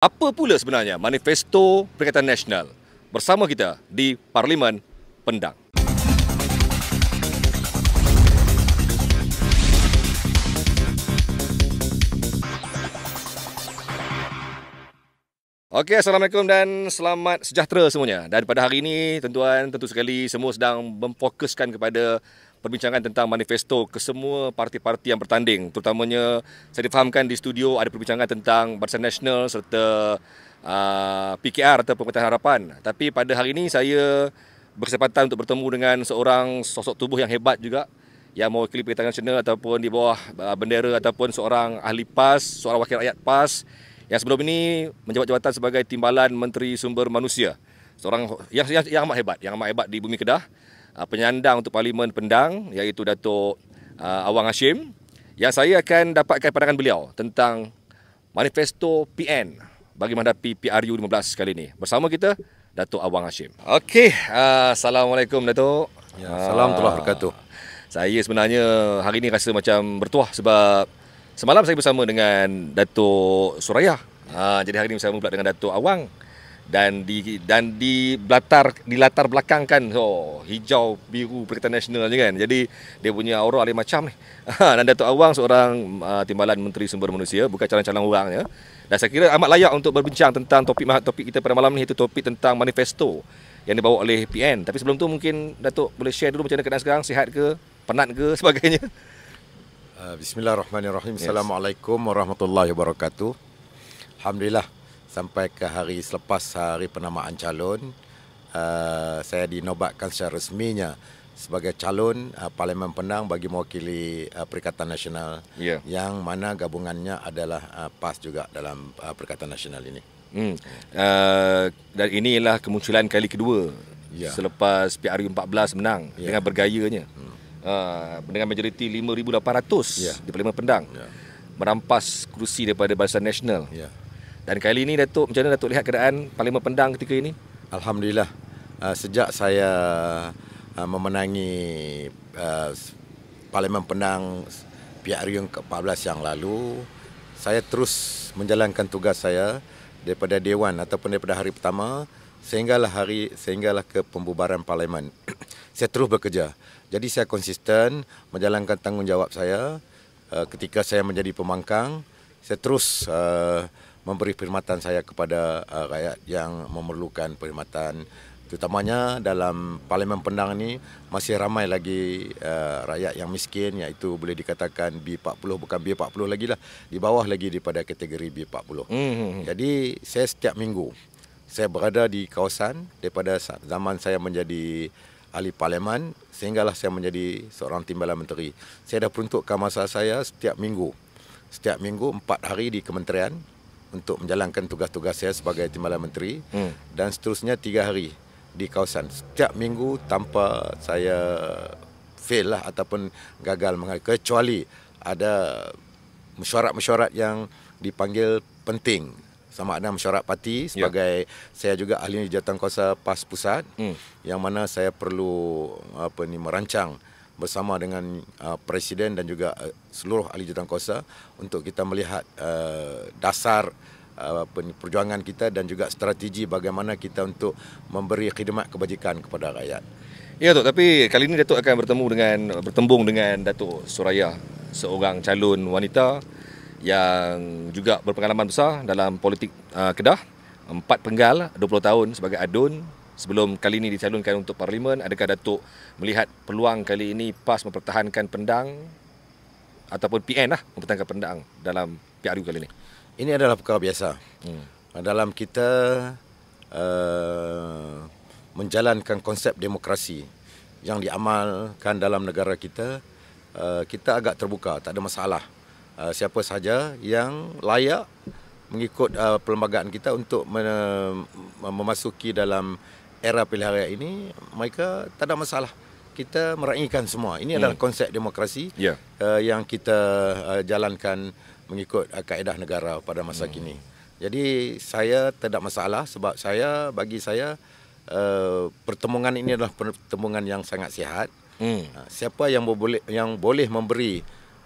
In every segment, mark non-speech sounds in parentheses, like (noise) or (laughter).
Apa pula sebenarnya manifesto Perikatan Nasional? Bersama kita di Parlimen Pendang. Okey, Assalamualaikum dan selamat sejahtera semuanya. Dan pada hari ini, tentuan tentu sekali semua sedang memfokuskan kepada perbincangan tentang manifesto ke semua parti-parti yang bertanding. Terutamanya saya difahamkan di studio ada perbincangan tentang Barisan Nasional serta uh, ah, PKR atau Pemerintahan Harapan. Tapi pada hari ini saya berkesempatan untuk bertemu dengan seorang sosok tubuh yang hebat juga yang mewakili Pemerintahan Nasional ataupun di bawah ah, bendera ataupun seorang ahli PAS, seorang wakil rakyat PAS yang sebelum ini menjawat jawatan sebagai Timbalan Menteri Sumber Manusia. Seorang yang, yang, yang amat hebat, yang amat hebat di Bumi Kedah uh, penyandang untuk Parlimen Pendang iaitu Datuk uh, Awang Hashim yang saya akan dapatkan pandangan beliau tentang manifesto PN bagi menghadapi PRU 15 kali ini. Bersama kita Datuk Awang Hashim. Okey, uh, assalamualaikum Datuk. Ya, salam telah berkatuh. Saya sebenarnya hari ini rasa macam bertuah sebab semalam saya bersama dengan Datuk Suraya. Ha, jadi hari ini bersama pula dengan Datuk Awang dan di dan di latar di latar belakang kan so oh, hijau biru Perikta Nasional je kan. Jadi dia punya aura dia macam ni. (laughs) Ha, dan Datuk Awang seorang uh, timbalan Menteri Sumber Manusia bukan calon-calon orang ya. Dan saya kira amat layak untuk berbincang tentang topik topik kita pada malam ni iaitu topik tentang manifesto yang dibawa oleh PN. Tapi sebelum tu mungkin Datuk boleh share dulu macam mana keadaan sekarang, sihat ke, penat ke (laughs) sebagainya. Uh, Bismillahirrahmanirrahim. Yes. Assalamualaikum warahmatullahi wabarakatuh. Alhamdulillah sampai ke hari selepas hari penamaan calon uh, saya dinobatkan secara resminya sebagai calon uh, Parlimen Penang bagi mewakili uh, Perikatan Nasional yeah. yang mana gabungannya adalah uh, PAS juga dalam uh, Perikatan Nasional ini. Hmm. Uh, dan inilah kemunculan kali kedua yeah. selepas PRU 14 menang yeah. dengan bergayanya. Hmm. Uh, dengan majoriti 5800 yeah. di Parlimen Pendang. Yeah. Merampas kerusi daripada Barisan Nasional. Yeah. Dan kali ini Datuk, macam mana Datuk lihat keadaan Parlimen Pendang ketika ini? Alhamdulillah. Ah, sejak saya uh, memenangi uh, ah, Parlimen Pendang PRU ke-14 yang lalu, saya terus menjalankan tugas saya daripada dewan ataupun daripada hari pertama sehinggalah hari sehinggalah ke pembubaran parlimen. (clears throat) saya terus bekerja. Jadi saya konsisten menjalankan tanggungjawab saya ketika saya menjadi pemangkang, saya terus uh, memberi perkhidmatan saya kepada uh, rakyat yang memerlukan perkhidmatan terutamanya dalam parlimen pendang ini masih ramai lagi uh, rakyat yang miskin iaitu boleh dikatakan B40 bukan B40 lagi lah di bawah lagi daripada kategori B40 mm-hmm. jadi saya setiap minggu saya berada di kawasan daripada zaman saya menjadi ahli parlimen sehinggalah saya menjadi seorang timbalan menteri saya dah peruntukkan masa saya setiap minggu setiap minggu empat hari di kementerian untuk menjalankan tugas-tugas saya sebagai Timbalan Menteri hmm. dan seterusnya tiga hari di kawasan. Setiap minggu tanpa saya fail lah ataupun gagal mengalami kecuali ada mesyuarat-mesyuarat yang dipanggil penting sama ada mesyuarat parti ya. sebagai yeah. saya juga ahli kawasan PAS pusat hmm. yang mana saya perlu apa ni merancang bersama dengan uh, presiden dan juga uh, seluruh ahli jawatankuasa untuk kita melihat uh, dasar uh, perjuangan kita dan juga strategi bagaimana kita untuk memberi khidmat kebajikan kepada rakyat. Ya Datuk, tapi kali ini Datuk akan bertemu dengan bertembung dengan Datuk Suraya, seorang calon wanita yang juga berpengalaman besar dalam politik uh, Kedah, empat penggal 20 tahun sebagai adun, sebelum kali ini dicalonkan untuk parlimen adakah datuk melihat peluang kali ini PAS mempertahankan pendang ataupun PN lah mempertahankan pendang dalam PRU kali ini ini adalah perkara biasa hmm. dalam kita uh, menjalankan konsep demokrasi yang diamalkan dalam negara kita uh, kita agak terbuka tak ada masalah uh, siapa sahaja yang layak mengikut uh, perlembagaan kita untuk mem- memasuki dalam era pilihan raya ini mereka tak ada masalah kita meraihkan semua ini hmm. adalah konsep demokrasi yeah. Ya. uh, yang kita uh, jalankan mengikut uh, kaedah negara pada masa hmm. kini jadi saya tidak masalah sebab saya bagi saya uh, pertemuan ini adalah pertemuan yang sangat sihat hmm. uh, siapa yang boleh yang boleh memberi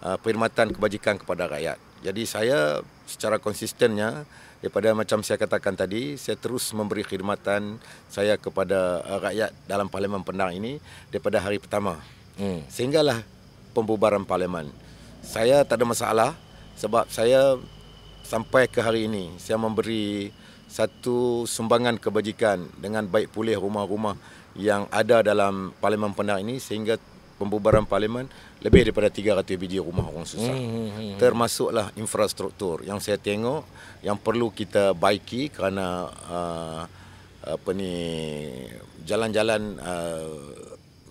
uh, perkhidmatan kebajikan kepada rakyat jadi saya secara konsistennya daripada macam saya katakan tadi saya terus memberi khidmatan saya kepada eh, rakyat dalam parlimen pendang ini daripada hari pertama hmm. sehinggalah pembubaran parlimen saya tak ada masalah sebab saya sampai ke hari ini saya memberi satu sumbangan kebajikan dengan baik pulih rumah-rumah yang ada dalam parlimen pendang ini sehingga pembubaran parlimen lebih daripada 300 biji rumah orang susah. Hmm, hmm, hmm, hmm. Termasuklah infrastruktur yang saya tengok yang perlu kita baiki kerana uh, apa ni jalan-jalan uh,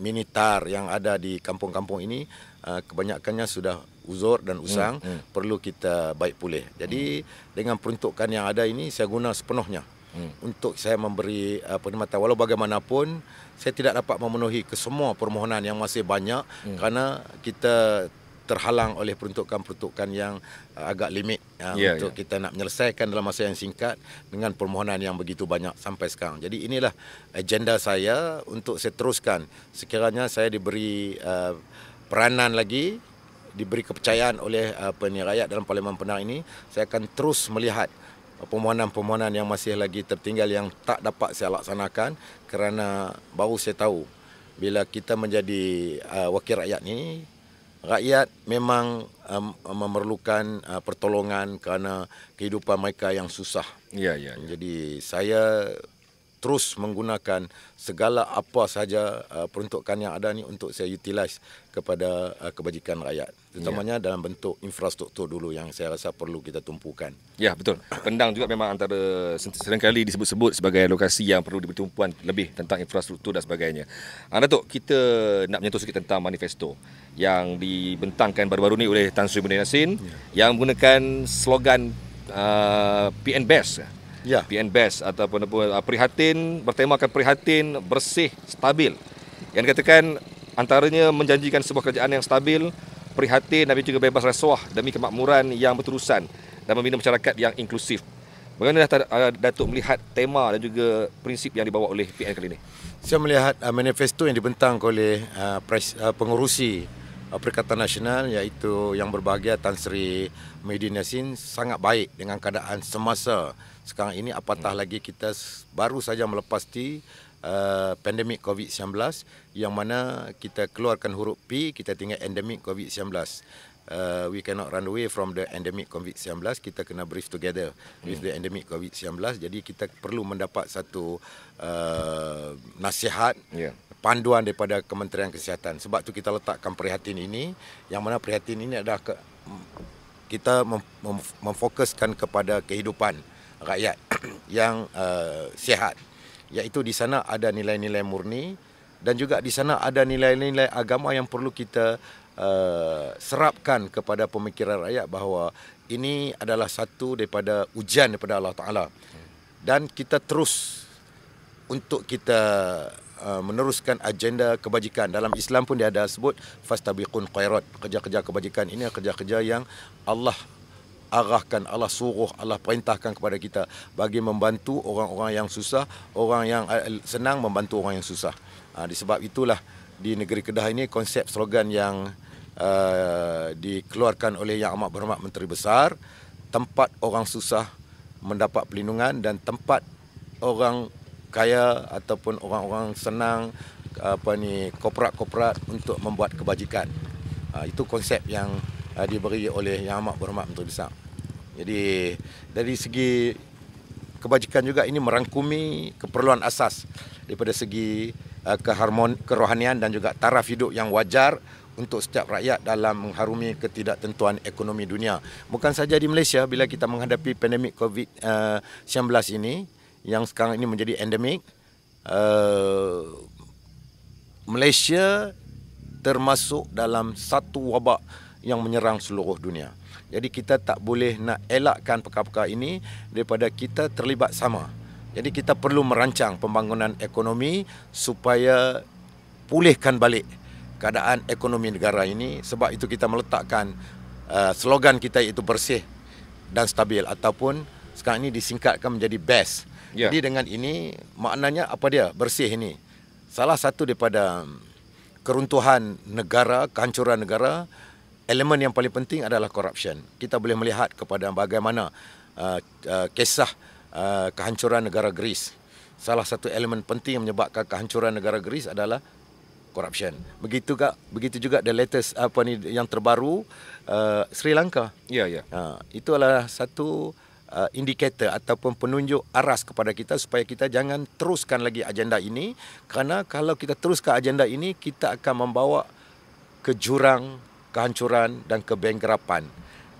minitar yang ada di kampung-kampung ini uh, kebanyakannya sudah uzur dan hmm, usang hmm, hmm. perlu kita baik pulih. Jadi hmm. dengan peruntukan yang ada ini saya guna sepenuhnya hmm. untuk saya memberi uh, perkhidmatan. Walau bagaimanapun, saya tidak dapat memenuhi kesemua permohonan yang masih banyak hmm. kerana kita terhalang oleh peruntukan-peruntukan yang uh, agak limit uh, yeah, untuk yeah. kita nak menyelesaikan dalam masa yang singkat dengan permohonan yang begitu banyak sampai sekarang. Jadi inilah agenda saya untuk saya teruskan sekiranya saya diberi uh, peranan lagi diberi kepercayaan oleh uh, apa ni dalam parlimen penang ini saya akan terus melihat Pemohonan-pemohonan yang masih lagi tertinggal yang tak dapat saya laksanakan kerana baru saya tahu bila kita menjadi uh, wakil rakyat ni rakyat memang um, memerlukan uh, pertolongan kerana kehidupan mereka yang susah. Ya ya. ya. Jadi saya terus menggunakan segala apa sahaja uh, peruntukan yang ada ni untuk saya utilize kepada uh, kebajikan rakyat terutamanya ya. dalam bentuk infrastruktur dulu yang saya rasa perlu kita tumpukan. Ya, betul. Pendang juga memang antara sering kali disebut-sebut sebagai lokasi yang perlu ditumpuan lebih tentang infrastruktur dan sebagainya. Ah Datuk, kita nak menyentuh sikit tentang manifesto yang dibentangkan baru-baru ni oleh Tan Sri Muhyiddin Yassin ya. yang menggunakan slogan uh, PN Best ya. best ataupun apa uh, prihatin bertemakan prihatin bersih stabil. Yang dikatakan antaranya menjanjikan sebuah kerajaan yang stabil, prihatin dan juga bebas rasuah demi kemakmuran yang berterusan dan membina masyarakat yang inklusif. Bagaimana uh, Datuk melihat tema dan juga prinsip yang dibawa oleh PN kali ini? Saya melihat uh, manifesto yang dibentang oleh uh, pengurusi Perikatan Nasional iaitu yang berbahagia Tan Sri Medin Yassin sangat baik dengan keadaan semasa sekarang ini apatah hmm. lagi kita baru saja melepasti uh, eh, pandemik COVID-19 yang mana kita keluarkan huruf P kita tinggal endemik COVID-19 uh, eh, we cannot run away from the endemic COVID-19. Kita kena brief together hmm. with the endemic COVID-19. Jadi kita perlu mendapat satu uh, nasihat, yeah. panduan daripada Kementerian Kesihatan. Sebab tu kita letakkan prihatin ini. Yang mana prihatin ini adalah ke, kita memfokuskan kepada kehidupan rakyat (clears throat) yang uh, sihat iaitu di sana ada nilai-nilai murni dan juga di sana ada nilai-nilai agama yang perlu kita uh, serapkan kepada pemikiran rakyat bahawa ini adalah satu daripada ujian daripada Allah Taala dan kita terus untuk kita Uh, meneruskan agenda kebajikan. Dalam Islam pun dia ada sebut fastabiqun khairat. Kerja-kerja kebajikan ini kerja-kerja yang Allah arahkan, Allah suruh, Allah perintahkan kepada kita bagi membantu orang-orang yang susah, orang yang eh, senang membantu orang yang susah. Ah, disebab itulah di negeri Kedah ini konsep slogan yang uh, dikeluarkan oleh Yang Amat Berhormat Menteri Besar tempat orang susah mendapat pelindungan dan tempat orang kaya ataupun orang-orang senang apa ni korporat-korporat untuk membuat kebajikan. Uh, itu konsep yang uh, diberi oleh Yang Amat Berhormat Menteri Besar. Jadi dari segi kebajikan juga ini merangkumi keperluan asas daripada segi uh, keharmon kerohanian dan juga taraf hidup yang wajar untuk setiap rakyat dalam mengharumi ketidaktentuan ekonomi dunia. Bukan saja di Malaysia bila kita menghadapi pandemik COVID-19 ini, yang sekarang ini menjadi endemik. Uh, Malaysia termasuk dalam satu wabak yang menyerang seluruh dunia. Jadi kita tak boleh nak elakkan perkara-perkara ini daripada kita terlibat sama. Jadi kita perlu merancang pembangunan ekonomi supaya pulihkan balik keadaan ekonomi negara ini sebab itu kita meletakkan uh, slogan kita itu bersih dan stabil ataupun sekarang ini disingkatkan menjadi best. Yeah. Jadi dengan ini maknanya apa dia bersih ini salah satu daripada keruntuhan negara, kehancuran negara, elemen yang paling penting adalah corruption. Kita boleh melihat kepada bagaimana uh, uh, kisah uh, kehancuran negara Greece. Salah satu elemen penting yang menyebabkan kehancuran negara Greece adalah corruption. Begitu juga begitu juga the latest apa ni yang terbaru uh, Sri Lanka. Ya ya. Uh, itu adalah satu uh, indikator ataupun penunjuk aras kepada kita supaya kita jangan teruskan lagi agenda ini kerana kalau kita teruskan agenda ini kita akan membawa ke jurang kehancuran dan kebengkrapan.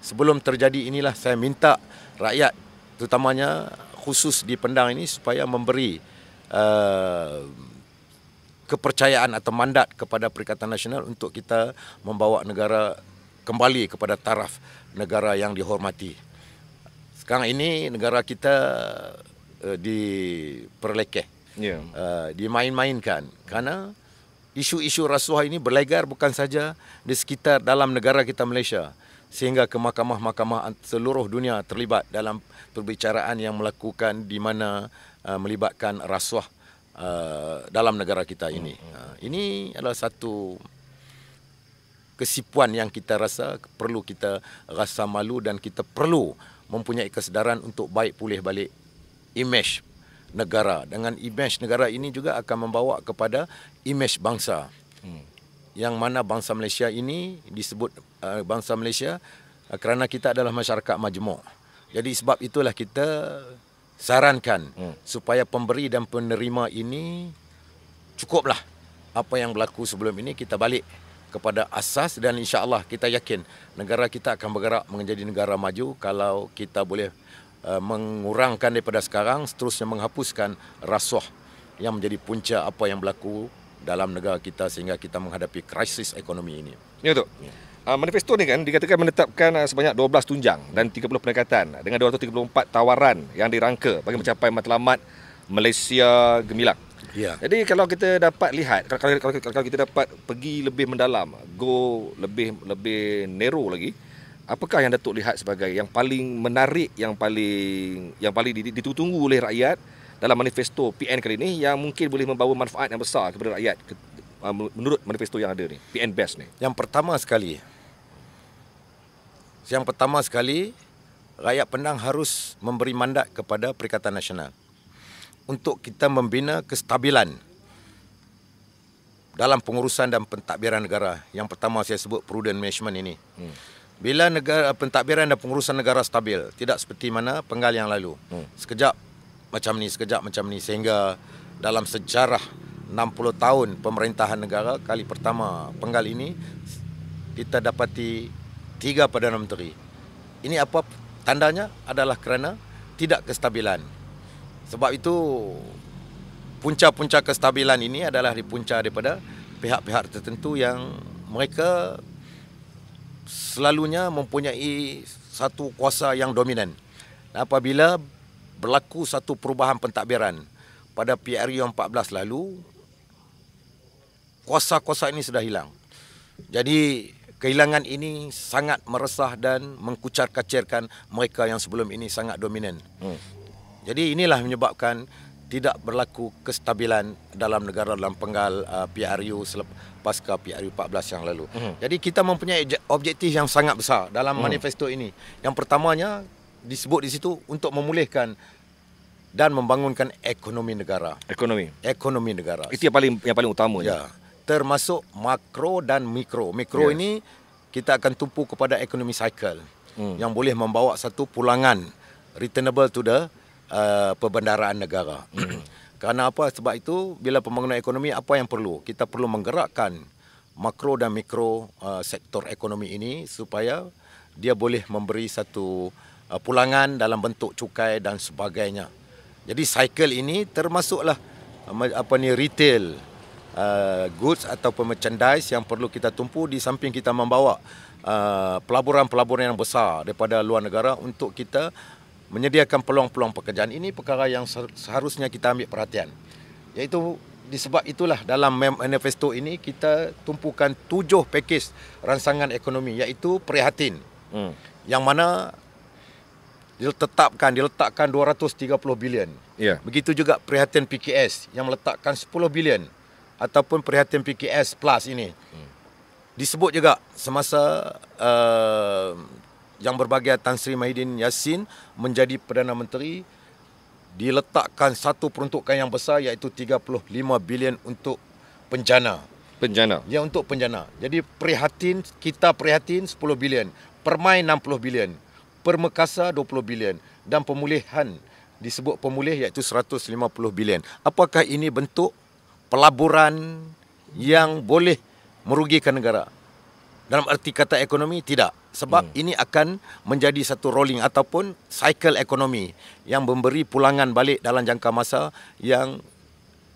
Sebelum terjadi inilah saya minta rakyat terutamanya khusus di Pendang ini supaya memberi uh, kepercayaan atau mandat kepada Perikatan Nasional untuk kita membawa negara kembali kepada taraf negara yang dihormati. Sekarang ini negara kita uh, diperlekeh, yeah. Ya. uh, dimain-mainkan Karena isu-isu rasuah ini berlegar bukan saja di sekitar dalam negara kita Malaysia sehingga ke mahkamah-mahkamah seluruh dunia terlibat dalam perbicaraan yang melakukan di mana uh, melibatkan rasuah uh, dalam negara kita ini. Uh, ini adalah satu kesipuan yang kita rasa perlu kita rasa malu dan kita perlu mempunyai kesedaran untuk baik pulih balik imej negara dengan imej negara ini juga akan membawa kepada imej bangsa hmm. yang mana bangsa Malaysia ini disebut uh, bangsa Malaysia uh, kerana kita adalah masyarakat majmuk jadi sebab itulah kita sarankan hmm. supaya pemberi dan penerima ini cukuplah apa yang berlaku sebelum ini kita balik kepada asas dan insya Allah kita yakin negara kita akan bergerak menjadi negara maju kalau kita boleh uh, mengurangkan daripada sekarang seterusnya menghapuskan rasuah yang menjadi punca apa yang berlaku dalam negara kita sehingga kita menghadapi krisis ekonomi ini. Ya tu. Ya. Uh, manifesto ni kan dikatakan menetapkan uh, sebanyak 12 tunjang dan 30 pendekatan dengan 234 tawaran yang dirangka bagi mencapai matlamat Malaysia gemilang. Yeah. Jadi kalau kita dapat lihat kalau, kalau, kalau, kalau kita dapat pergi lebih mendalam, go lebih lebih nero lagi, apakah yang Datuk lihat sebagai yang paling menarik yang paling yang paling ditunggu oleh rakyat dalam manifesto PN kali ini yang mungkin boleh membawa manfaat yang besar kepada rakyat uh, menurut manifesto yang ada ni, PN Best ni. Yang pertama sekali Yang pertama sekali rakyat Penang harus memberi mandat kepada Perikatan Nasional untuk kita membina kestabilan dalam pengurusan dan pentadbiran negara. Yang pertama saya sebut prudent management ini. Hmm. Bila negara pentadbiran dan pengurusan negara stabil, tidak seperti mana penggal yang lalu. Hmm. Sekejap macam ni, sekejap macam ni sehingga dalam sejarah 60 tahun pemerintahan negara kali pertama penggal ini kita dapati tiga Perdana Menteri. Ini apa tandanya adalah kerana tidak kestabilan. Sebab itu punca-punca kestabilan ini adalah di punca daripada pihak-pihak tertentu yang mereka selalunya mempunyai satu kuasa yang dominan. Apabila berlaku satu perubahan pentadbiran pada PRU 14 lalu, kuasa-kuasa ini sudah hilang. Jadi kehilangan ini sangat meresah dan mengkucar-kacirkan mereka yang sebelum ini sangat dominan. Hmm. Jadi inilah menyebabkan tidak berlaku kestabilan dalam negara dalam penggal uh, PRU selepas ke PRU 14 yang lalu. Hmm. Jadi kita mempunyai objektif yang sangat besar dalam hmm. manifesto ini. Yang pertamanya disebut di situ untuk memulihkan dan membangunkan ekonomi negara. Ekonomi. Ekonomi negara. Itu yang paling yang paling utama. Ya. Termasuk makro dan mikro. Mikro yes. ini kita akan tumpu kepada ekonomi cycle hmm. yang boleh membawa satu pulangan returnable to the uh, perbendaharaan negara. Karena hmm. (clears throat) apa? Sebab itu bila pembangunan ekonomi apa yang perlu? Kita perlu menggerakkan makro dan mikro uh, sektor ekonomi ini supaya dia boleh memberi satu uh, pulangan dalam bentuk cukai dan sebagainya. Jadi cycle ini termasuklah uh, apa ni retail uh, goods atau merchandise yang perlu kita tumpu di samping kita membawa uh, pelaburan-pelaburan yang besar daripada luar negara untuk kita menyediakan peluang-peluang pekerjaan ini perkara yang seharusnya kita ambil perhatian. Iaitu disebab itulah dalam manifesto ini kita tumpukan tujuh pakej ransangan ekonomi iaitu prihatin. Hmm. Yang mana diletakkan, diletakkan 230 bilion. Ya. Yeah. Begitu juga prihatin PKS yang meletakkan 10 bilion ataupun prihatin PKS plus ini. Hmm. Disebut juga semasa uh, yang berbahagia Tan Sri Mahidin Yassin menjadi Perdana Menteri diletakkan satu peruntukan yang besar iaitu 35 bilion untuk penjana. Penjana. Ya untuk penjana. Jadi prihatin kita prihatin 10 bilion, permai 60 bilion, permekasa 20 bilion dan pemulihan disebut pemulih iaitu 150 bilion. Apakah ini bentuk pelaburan yang boleh merugikan negara? dalam erti kata ekonomi tidak sebab hmm. ini akan menjadi satu rolling ataupun cycle ekonomi yang memberi pulangan balik dalam jangka masa yang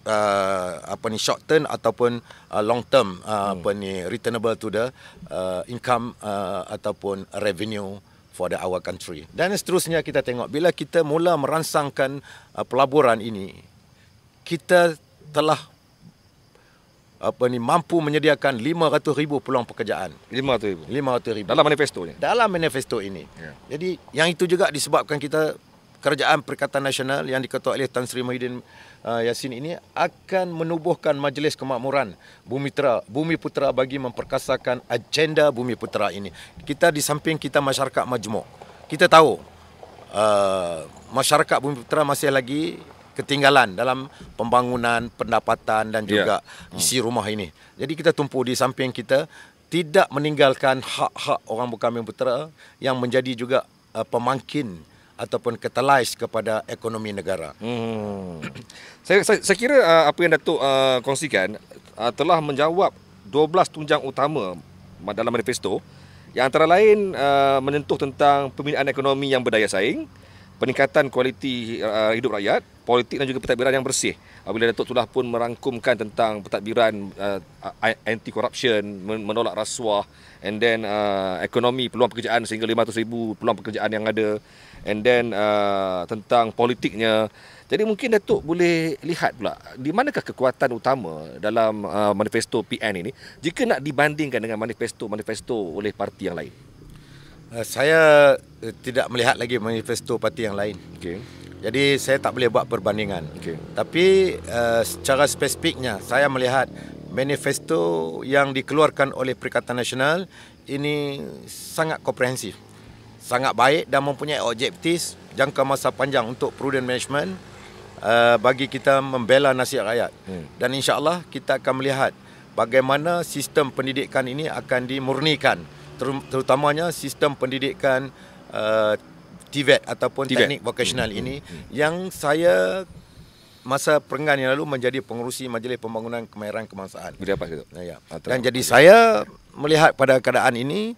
uh, apa ni short term ataupun uh, long term uh, hmm. apa ni returnable to the uh, income uh, ataupun revenue for the our country dan seterusnya kita tengok bila kita mula merangsangkan uh, pelaburan ini kita telah apa ni mampu menyediakan 500,000 peluang pekerjaan. 500,000. 500,000. Dalam manifesto ni. Dalam manifesto ini. Yeah. Jadi yang itu juga disebabkan kita Kerajaan perkataan Nasional yang diketuai oleh Tan Sri Mahidin uh, Yassin ini akan menubuhkan Majlis Kemakmuran Bumi Putera, Bumi Putera bagi memperkasakan agenda Bumi Putera ini. Kita di samping kita masyarakat majmuk. Kita tahu uh, masyarakat Bumi Putera masih lagi ketinggalan dalam pembangunan pendapatan dan ya. juga yeah. isi rumah ini. Jadi kita tumpu di samping kita tidak meninggalkan hak-hak orang berkambing putera yang menjadi juga uh, pemangkin ataupun catalyze kepada ekonomi negara. Hmm. (clears throat) Saya, saya saya kira uh, apa yang Datuk uh, kongsikan uh, telah menjawab 12 tunjang utama dalam manifesto yang antara lain uh, menyentuh tentang pembinaan ekonomi yang berdaya saing peningkatan kualiti uh, hidup rakyat, politik dan juga pentadbiran yang bersih. Apabila uh, Datuk Tulah pun merangkumkan tentang pentadbiran uh, anti corruption, menolak rasuah and then uh, ekonomi peluang pekerjaan sehingga 500,000 peluang pekerjaan yang ada and then uh, tentang politiknya. Jadi mungkin Datuk boleh lihat pula di manakah kekuatan utama dalam uh, manifesto PN ini jika nak dibandingkan dengan manifesto-manifesto oleh parti yang lain. Uh, saya eh, tidak melihat lagi manifesto parti yang lain. Okay. Jadi saya tak boleh buat perbandingan. Okay. Tapi uh, secara spesifiknya saya melihat manifesto yang dikeluarkan oleh Perikatan Nasional ini sangat komprehensif. Sangat baik dan mempunyai objektif jangka masa panjang untuk prudent management uh, bagi kita membela nasib rakyat. Hmm. Dan insya-Allah kita akan melihat bagaimana sistem pendidikan ini akan dimurnikan terutamanya sistem pendidikan uh, TVET e ataupun TVET. E teknik vokasional hmm. ini hmm, hmm. yang saya masa perenggan yang lalu menjadi pengurusi Majlis Pembangunan Kemahiran Kebangsaan. Beri Ya. ya. Ah, Dan jadi saya melihat pada keadaan ini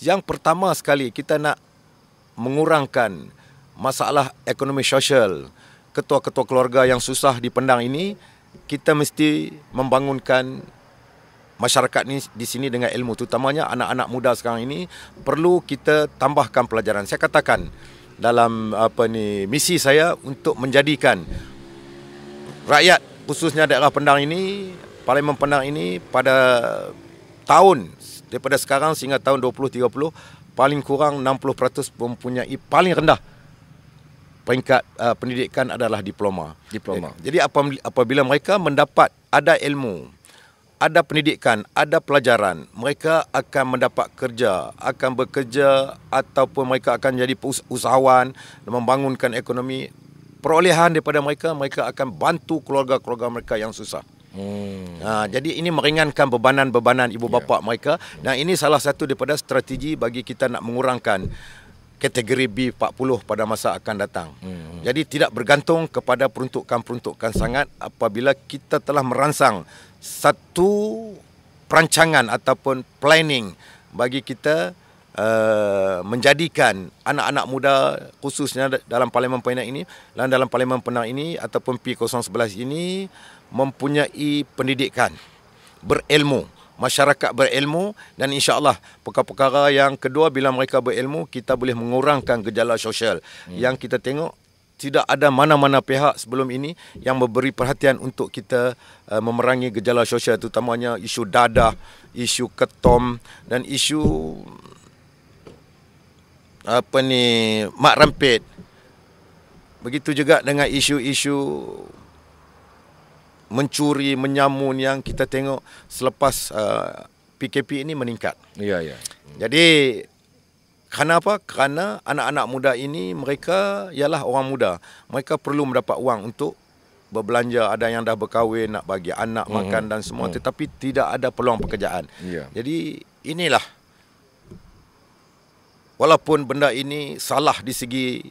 yang pertama sekali kita nak mengurangkan masalah ekonomi sosial ketua-ketua keluarga yang susah dipendang ini kita mesti membangunkan masyarakat ni di sini dengan ilmu terutamanya anak-anak muda sekarang ini perlu kita tambahkan pelajaran saya katakan dalam apa ni misi saya untuk menjadikan rakyat khususnya daerah Pendang ini parlimen Pendang ini pada tahun daripada sekarang sehingga tahun 2030 paling kurang 60% mempunyai paling rendah peringkat uh, pendidikan adalah diploma diploma jadi apabila mereka mendapat ada ilmu ada pendidikan, ada pelajaran, mereka akan mendapat kerja, akan bekerja ataupun mereka akan jadi usahawan dan membangunkan ekonomi. Perolehan daripada mereka, mereka akan bantu keluarga-keluarga mereka yang susah. Hmm. Ha, jadi ini meringankan bebanan-bebanan ibu ya. bapa yeah. mereka dan ini salah satu daripada strategi bagi kita nak mengurangkan kategori B40 pada masa akan datang. Hmm. Jadi tidak bergantung kepada peruntukan-peruntukan sangat apabila kita telah merangsang satu perancangan ataupun planning bagi kita uh, menjadikan anak-anak muda khususnya dalam Parlimen Penang ini dan dalam Parlimen Penang ini ataupun P011 ini mempunyai pendidikan berilmu masyarakat berilmu dan insyaallah perkara-perkara yang kedua bila mereka berilmu kita boleh mengurangkan gejala sosial hmm. yang kita tengok tidak ada mana-mana pihak sebelum ini yang memberi perhatian untuk kita uh, memerangi gejala sosial terutamanya isu dadah, isu ketom dan isu apa ni mak rempit. Begitu juga dengan isu-isu mencuri, menyamun yang kita tengok selepas uh, PKP ini meningkat. Ya ya. Jadi kerana apa? Kerana anak-anak muda ini mereka ialah orang muda. Mereka perlu mendapat wang untuk berbelanja. Ada yang dah berkahwin nak bagi anak mm-hmm. makan dan semua mm-hmm. tetapi tidak ada peluang pekerjaan. Yeah. Jadi inilah walaupun benda ini salah di segi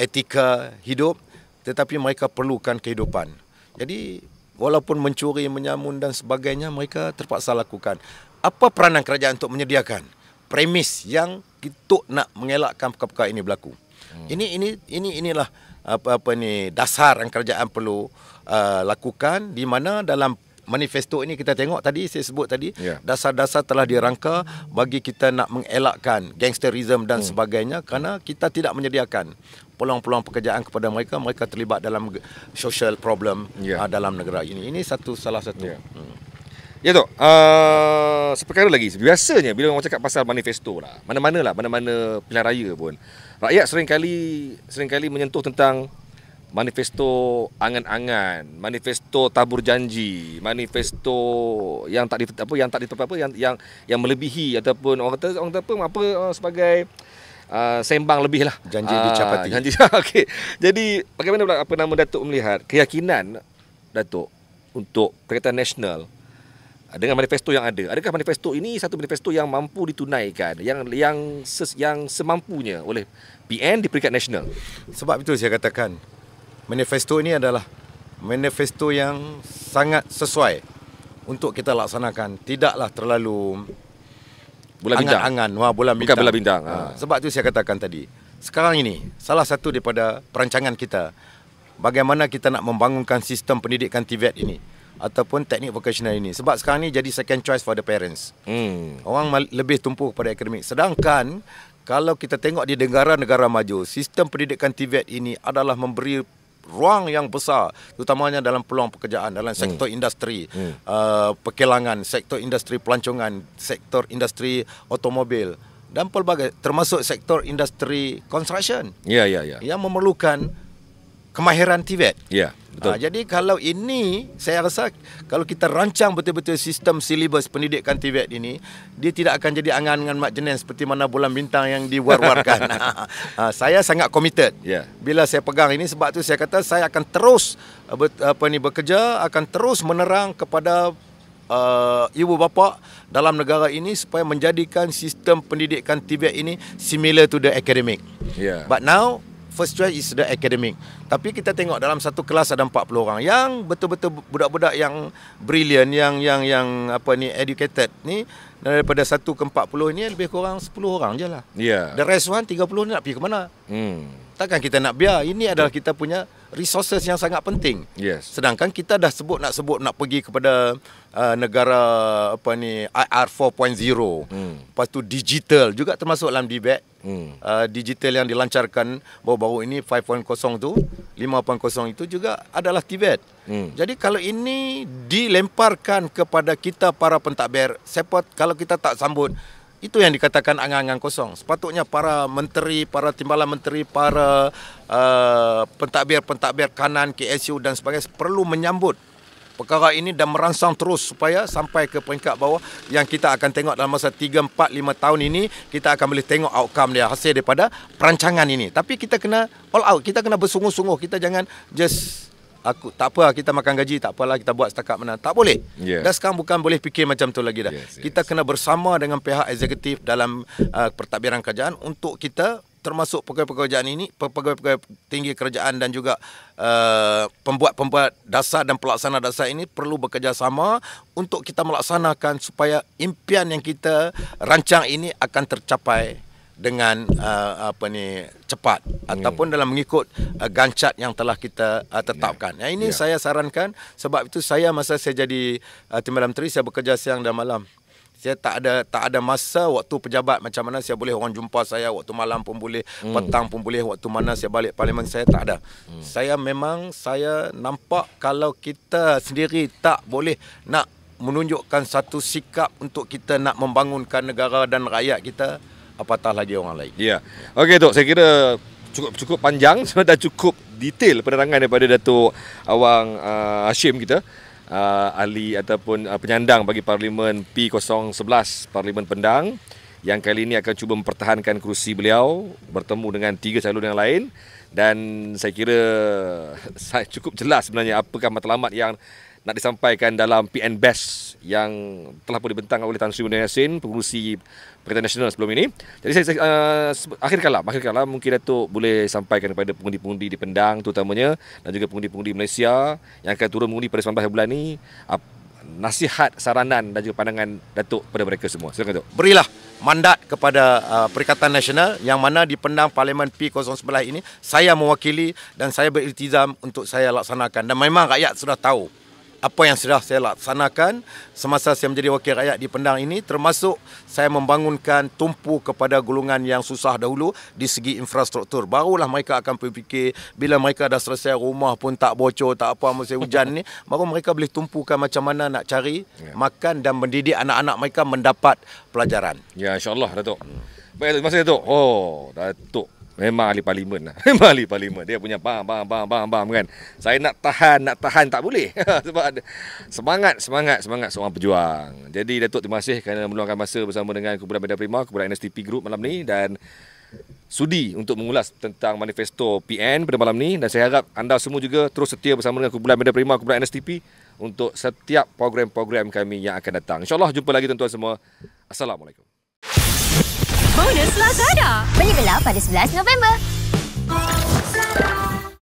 etika hidup tetapi mereka perlukan kehidupan. Jadi walaupun mencuri, menyamun dan sebagainya mereka terpaksa lakukan. Apa peranan kerajaan untuk menyediakan? premis yang kita nak mengelakkan perkara-perkara ini berlaku. Hmm. Ini ini ini inilah apa-apa ni dasar yang kerajaan perlu uh, lakukan di mana dalam manifesto ini kita tengok tadi saya sebut tadi yeah. dasar-dasar telah dirangka bagi kita nak mengelakkan gangsterisme dan hmm. sebagainya kerana kita tidak menyediakan peluang-peluang pekerjaan kepada mereka mereka terlibat dalam social problem yeah. uh, dalam negara ini. Ini satu salah satu. Yeah. Hmm. Ya tu, uh, ah, seperkara lagi Biasanya bila orang cakap pasal manifesto lah Mana-mana lah, mana-mana pilihan raya pun Rakyat sering kali, sering kali menyentuh tentang Manifesto angan-angan Manifesto tabur janji Manifesto yang tak di, apa, yang tak di, apa, yang, yang, yang melebihi Ataupun orang kata, orang kata apa, apa eh, sebagai uh, sembang lebih lah Janji uh, dicapati janji, (laughs) okay. Jadi bagaimana pula apa nama Datuk melihat Keyakinan Datuk untuk perkataan nasional dengan manifesto yang ada. Adakah manifesto ini satu manifesto yang mampu ditunaikan yang yang ses, yang semampunya oleh PN di peringkat nasional? Sebab itu saya katakan manifesto ini adalah manifesto yang sangat sesuai untuk kita laksanakan. Tidaklah terlalu bulan bintang. Angan wah bulan Bukan bulan bintang. Ha. ha. Sebab itu saya katakan tadi. Sekarang ini salah satu daripada perancangan kita bagaimana kita nak membangunkan sistem pendidikan TVET ini ataupun teknik vocational ini sebab sekarang ini jadi second choice for the parents. Hmm. Orang lebih tumpu kepada akademik. Sedangkan kalau kita tengok di negara-negara maju, sistem pendidikan TVET ini adalah memberi ruang yang besar terutamanya dalam peluang pekerjaan dalam hmm. sektor hmm. industri hmm. Uh, pekelangan sektor industri pelancongan sektor industri automobil dan pelbagai termasuk sektor industri construction ya yeah, ya yeah, ya yeah. yang memerlukan kemahiran TVET ya yeah. Betul. Ha, jadi kalau ini saya rasa kalau kita rancang betul-betul sistem silibus pendidikan TVET ini dia tidak akan jadi angan-angan mak jenis seperti mana bulan bintang yang diwar-warkan. (laughs) ha, saya sangat committed. Yeah. Bila saya pegang ini sebab tu saya kata saya akan terus eh, ber, apa ni bekerja akan terus menerang kepada uh, ibu bapa dalam negara ini supaya menjadikan sistem pendidikan TVET ini similar to the academic. Yeah. But now first choice is the academic. Tapi kita tengok dalam satu kelas ada 40 orang yang betul-betul budak-budak yang brilliant yang yang yang apa ni educated ni daripada satu ke 40 ni lebih kurang 10 orang jelah. Ya. Yeah. The rest one 30 ni nak pergi ke mana? Hmm. Takkan kita nak biar ini adalah kita punya resources yang sangat penting. Yes. Sedangkan kita dah sebut nak sebut nak pergi kepada uh, negara apa ni IR 4.0. Hmm. Lepas tu digital juga termasuk dalam DBAC. Hmm. Uh, digital yang dilancarkan baru-baru ini 5.0 tu, 5.0 itu juga adalah Tibet. Hmm. Jadi kalau ini dilemparkan kepada kita para pentadbir, siapa kalau kita tak sambut itu yang dikatakan angan-angan kosong. Sepatutnya para menteri, para timbalan menteri, para uh, pentadbir-pentadbir kanan, KSU dan sebagainya perlu menyambut perkara ini dan merangsang terus supaya sampai ke peringkat bawah yang kita akan tengok dalam masa 3, 4, 5 tahun ini kita akan boleh tengok outcome dia hasil daripada perancangan ini. Tapi kita kena all out, kita kena bersungguh-sungguh. Kita jangan just aku tak apa kita makan gaji tak apalah kita buat setakat mana tak boleh yeah. dah sekarang bukan boleh fikir macam tu lagi dah yes, kita kena bersama dengan pihak eksekutif dalam uh, pertadbiran kerajaan untuk kita termasuk pegawai-pegawai kerajaan ini pegawai-pegawai tinggi kerajaan dan juga uh, pembuat-pembuat dasar dan pelaksana dasar ini perlu bekerjasama untuk kita melaksanakan supaya impian yang kita rancang ini akan tercapai dengan uh, apa ni cepat hmm. ataupun dalam mengikut uh, gancat yang telah kita uh, tetapkan. Yeah. Nah, ini yeah. saya sarankan sebab itu saya masa saya jadi uh, timbalan menteri saya bekerja siang dan malam. Saya tak ada tak ada masa waktu pejabat macam mana saya boleh orang jumpa saya waktu malam pun boleh hmm. petang pun boleh waktu mana saya balik parlimen saya tak ada. Hmm. Saya memang saya nampak kalau kita sendiri tak boleh nak menunjukkan satu sikap untuk kita nak membangunkan negara dan rakyat kita apatah lagi orang lain. Ya. Yeah. Okey tok, saya kira cukup cukup panjang (laughs) sebab dah cukup detail penerangan daripada Datuk Awang uh, Hashim kita. Uh, ahli ataupun uh, penyandang bagi Parlimen P011 Parlimen Pendang yang kali ini akan cuba mempertahankan kerusi beliau bertemu dengan tiga calon yang lain dan saya kira (laughs) saya cukup jelas sebenarnya apakah matlamat yang nak disampaikan dalam PN Best yang telah pun dibentang oleh Tan Sri Muhammad Yassin, pengurusi Perkataan Nasional sebelum ini. Jadi saya, saya uh, akhirkanlah, akhirkanlah mungkin Datuk boleh sampaikan kepada pengundi-pengundi di Pendang terutamanya dan juga pengundi-pengundi Malaysia yang akan turun mengundi pada 19 bulan ini uh, nasihat, saranan dan juga pandangan Datuk kepada mereka semua. Silakan Datuk. Berilah mandat kepada uh, Perikatan Nasional yang mana di Pendang Parlimen P011 ini saya mewakili dan saya beriltizam untuk saya laksanakan dan memang rakyat sudah tahu apa yang sudah saya laksanakan semasa saya menjadi wakil rakyat di Pendang ini termasuk saya membangunkan tumpu kepada golongan yang susah dahulu di segi infrastruktur. Barulah mereka akan berfikir bila mereka dah selesai rumah pun tak bocor, tak apa musim hujan ni, (laughs) baru mereka boleh tumpukan macam mana nak cari ya. makan dan mendidik anak-anak mereka mendapat pelajaran. Ya insya-Allah Datuk. Hmm. Baik, terima kasih Datuk. Oh, Datuk Memang ahli parlimen lah. (laughs) Memang ahli parlimen. Dia punya bang bang bang bang bang kan. Saya nak tahan, nak tahan tak boleh. (laughs) Sebab ada semangat, semangat, semangat seorang pejuang. Jadi Datuk terima kasih kerana meluangkan masa bersama dengan Kumpulan Media Prima, Kumpulan NSTP Group malam ni dan sudi untuk mengulas tentang manifesto PN pada malam ni dan saya harap anda semua juga terus setia bersama dengan Kumpulan Media Prima, Kumpulan NSTP untuk setiap program-program kami yang akan datang. InsyaAllah jumpa lagi tuan-tuan semua. Assalamualaikum. Bonus Lazada. Beli gelap pada 11 November.